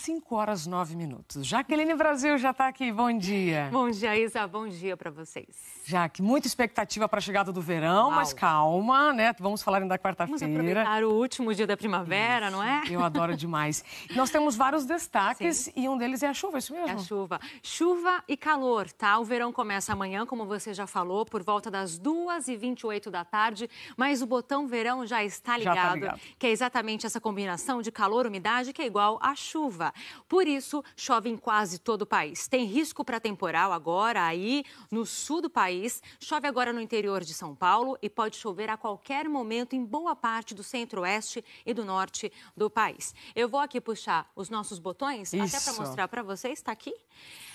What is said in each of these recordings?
5 horas 9 minutos. Jaqueline Brasil já está aqui. Bom dia. Bom dia, Isa. Bom dia para vocês. Jaque, muita expectativa para a chegada do verão, Uau. mas calma, né? Vamos falar ainda da quarta-feira. Vamos aproveitar o último dia da primavera, isso. não é? Eu adoro demais. Nós temos vários destaques Sim. e um deles é a chuva, é isso mesmo? É a chuva. Chuva e calor, tá? O verão começa amanhã, como você já falou, por volta das 2h28 da tarde, mas o botão verão já está ligado, já tá ligado. que é exatamente essa combinação de calor, umidade, que é igual à chuva. Por isso, chove em quase todo o país. Tem risco para temporal agora aí no sul do país. Chove agora no interior de São Paulo e pode chover a qualquer momento em boa parte do centro-oeste e do norte do país. Eu vou aqui puxar os nossos botões isso. até para mostrar para vocês, está aqui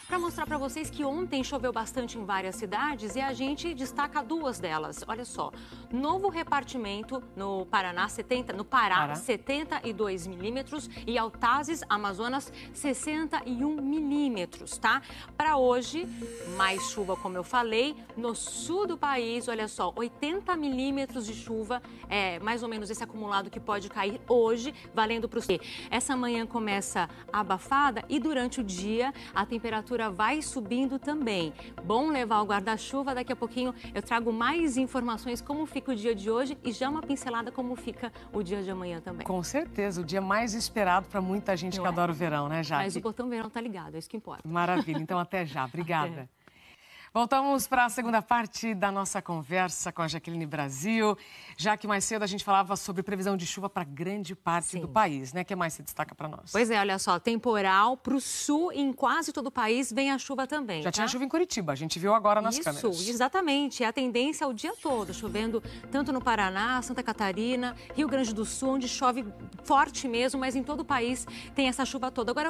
para mostrar para vocês que ontem choveu bastante em várias cidades e a gente destaca duas delas. Olha só, novo repartimento no Paraná 70, no Pará, Pará. 72 milímetros e Altazes, Amazonas 61 milímetros, tá? Para hoje, mais chuva, como eu falei, no sul do país, olha só, 80 milímetros de chuva, é mais ou menos esse acumulado que pode cair hoje, valendo para o Essa manhã começa abafada e durante o dia a temperatura temperatura vai subindo também. Bom levar o guarda-chuva, daqui a pouquinho eu trago mais informações como fica o dia de hoje e já uma pincelada como fica o dia de amanhã também. Com certeza, o dia mais esperado para muita gente Não que é? adora o verão, né, Jaque? Mas o botão verão tá ligado, é isso que importa. Maravilha, então até já. Obrigada. Até. Voltamos para a segunda parte da nossa conversa com a Jaqueline Brasil. Já que mais cedo a gente falava sobre previsão de chuva para grande parte Sim. do país, né? O que mais se destaca para nós? Pois é, olha só, temporal para o sul em quase todo o país vem a chuva também. Já tá? tinha chuva em Curitiba, a gente viu agora nas Isso, câmeras. Isso, exatamente. É a tendência o dia todo, chovendo tanto no Paraná, Santa Catarina, Rio Grande do Sul, onde chove forte mesmo, mas em todo o país tem essa chuva toda. Agora.